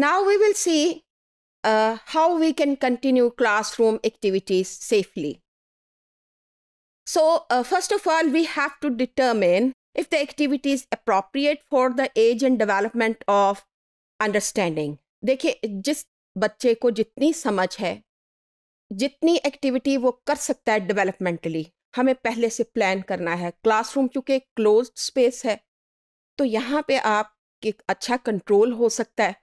Now we will see uh, how we can continue classroom activities safely. So uh, first of all, we have to determine if the activity is appropriate for the age and development of understanding. देखिए जिस बच्चे को जितनी समझ है जितनी activity वो कर सकता है डेवलपमेंटली हमें पहले से प्लान करना है क्लासरूम क्योंकि एक क्लोज स्पेस है तो यहाँ पे आप कि अच्छा कंट्रोल हो सकता है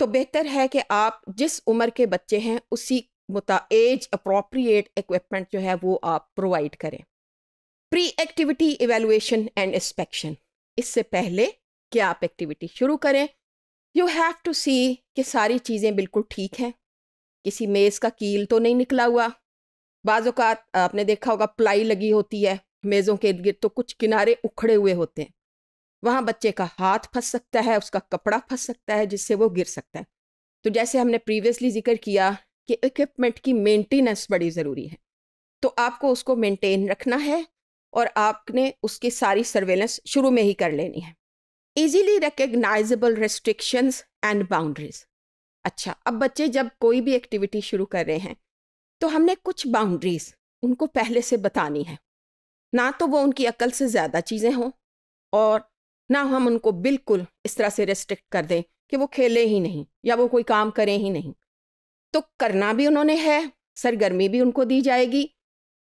तो बेहतर है कि आप जिस उम्र के बच्चे हैं उसी मुता एज अप्रोप्रिएट इक्विपमेंट जो है वो आप प्रोवाइड करें pre activity evaluation and inspection इससे पहले कि आप एक्टिविटी शुरू करें यू हैव टू सी कि सारी चीज़ें बिल्कुल ठीक हैं किसी मेज़ का कील तो नहीं निकला हुआ बाज़ात आपने देखा होगा प्लाई लगी होती है मेज़ों के इर्द गिर्द तो कुछ किनारे उखड़े हुए होते हैं वहाँ बच्चे का हाथ फंस सकता है उसका कपड़ा फंस सकता है जिससे वो गिर सकता है तो जैसे हमने प्रीवियसली जिक्र किया कि इक्विपमेंट की मेंटेनेंस बड़ी ज़रूरी है तो आपको उसको मेंटेन रखना है और आपने उसकी सारी सर्वेलेंस शुरू में ही कर लेनी है easily recognisable restrictions and boundaries अच्छा अब बच्चे जब कोई भी एक्टिविटी शुरू कर रहे हैं तो हमने कुछ बाउंड्रीज उनको पहले से बतानी है ना तो वो उनकी अकल से ज़्यादा चीज़ें हों और ना हम उनको बिल्कुल इस तरह से रेस्ट्रिक्ट कर दें कि वो खेले ही नहीं या वो कोई काम करें ही नहीं तो करना भी उन्होंने है सरगर्मी भी उनको दी जाएगी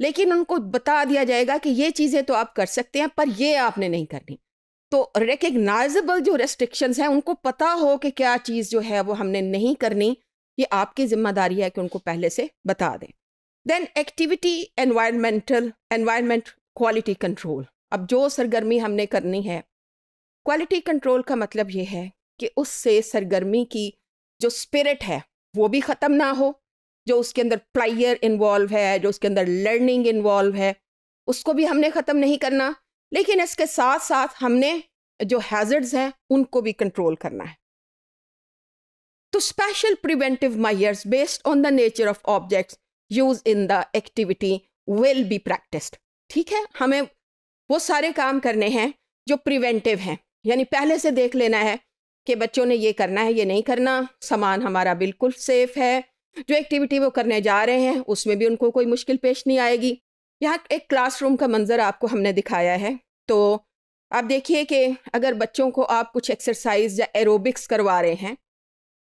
लेकिन उनको बता दिया जाएगा कि ये चीज़ें तो आप कर सकते हैं पर ये आपने नहीं करनी तो रिकग्नाइजेबल जो रेस्ट्रिक्शंस हैं उनको पता हो कि क्या चीज़ जो है वो हमने नहीं करनी ये आपकी जिम्मेदारी है कि उनको पहले से बता दें then activity environmental environment quality control अब जो सरगर्मी हमने करनी है क्वालिटी कंट्रोल का मतलब ये है कि उससे सरगर्मी की जो स्पिरिट है वो भी ख़त्म ना हो जो उसके अंदर प्लायर इन्वॉल्व है जो उसके अंदर लर्निंग इन्वॉल्व है उसको भी हमने ख़त्म नहीं करना लेकिन इसके साथ साथ हमने जो हैजर्ड्स हैं उनको भी कंट्रोल करना है तो special preventive measures based on the nature of objects use in the activity will be practised ठीक है हमें वो सारे काम करने हैं जो प्रिवेंटिव हैं यानी पहले से देख लेना है कि बच्चों ने ये करना है ये नहीं करना सामान हमारा बिल्कुल सेफ़ है जो एक्टिविटी वो करने जा रहे हैं उसमें भी उनको कोई मुश्किल पेश नहीं आएगी यहाँ एक क्लासरूम का मंज़र आपको हमने दिखाया है तो आप देखिए कि अगर बच्चों को आप कुछ एक्सरसाइज या एरोबिक्स करवा रहे हैं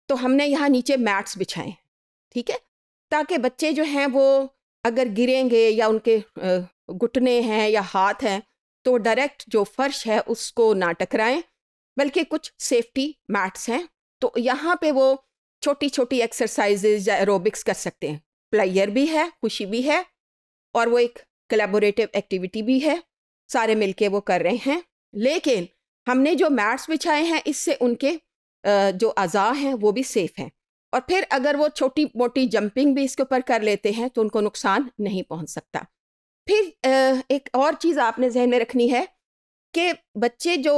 तो हमने यहाँ नीचे मैट्स बिछाए ठीक है ताकि बच्चे जो हैं वो अगर गिरेंगे या उनके घुटने हैं या हाथ हैं तो डायरेक्ट जो फर्श है उसको ना टकराएं बल्कि कुछ सेफ्टी मैट्स हैं तो यहाँ पे वो छोटी छोटी एक्सरसाइजेज या एरोबिक्स कर सकते हैं प्लेयर भी है खुशी भी है और वो एक कलेबोरेटिव एक्टिविटी भी है सारे मिलके वो कर रहे हैं लेकिन हमने जो मैट्स बिछाए हैं इससे उनके जो अज़ा हैं वो भी सेफ़ हैं और फिर अगर वो छोटी मोटी जंपिंग भी इसके ऊपर कर लेते हैं तो उनको नुकसान नहीं पहुंच सकता फिर एक और चीज़ आपने जहन में रखनी है कि बच्चे जो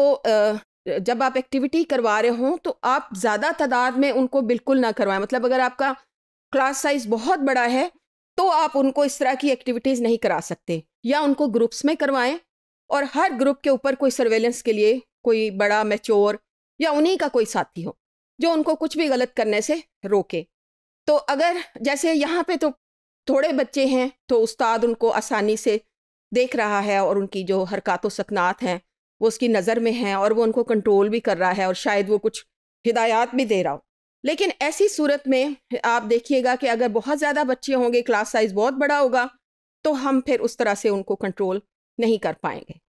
जब आप एक्टिविटी करवा रहे हों तो आप ज़्यादा तादाद में उनको बिल्कुल ना करवाएं मतलब अगर आपका क्लास साइज़ बहुत बड़ा है तो आप उनको इस तरह की एक्टिविटीज़ नहीं करा सकते या उनको ग्रुप्स में करवाएं और हर ग्रुप के ऊपर कोई सर्वेलेंस के लिए कोई बड़ा मेच्योर या उन्हीं का कोई साथी हो जो उनको कुछ भी गलत करने से रोके तो अगर जैसे यहाँ पे तो थोड़े बच्चे हैं तो उस्ताद उनको आसानी से देख रहा है और उनकी जो हरकत व सकनात हैं वो उसकी नज़र में हैं और वो उनको कंट्रोल भी कर रहा है और शायद वो कुछ हिदायत भी दे रहा हो लेकिन ऐसी सूरत में आप देखिएगा कि अगर बहुत ज़्यादा बच्चे होंगे क्लास साइज़ बहुत बड़ा होगा तो हम फिर उस तरह से उनको कंट्रोल नहीं कर पाएंगे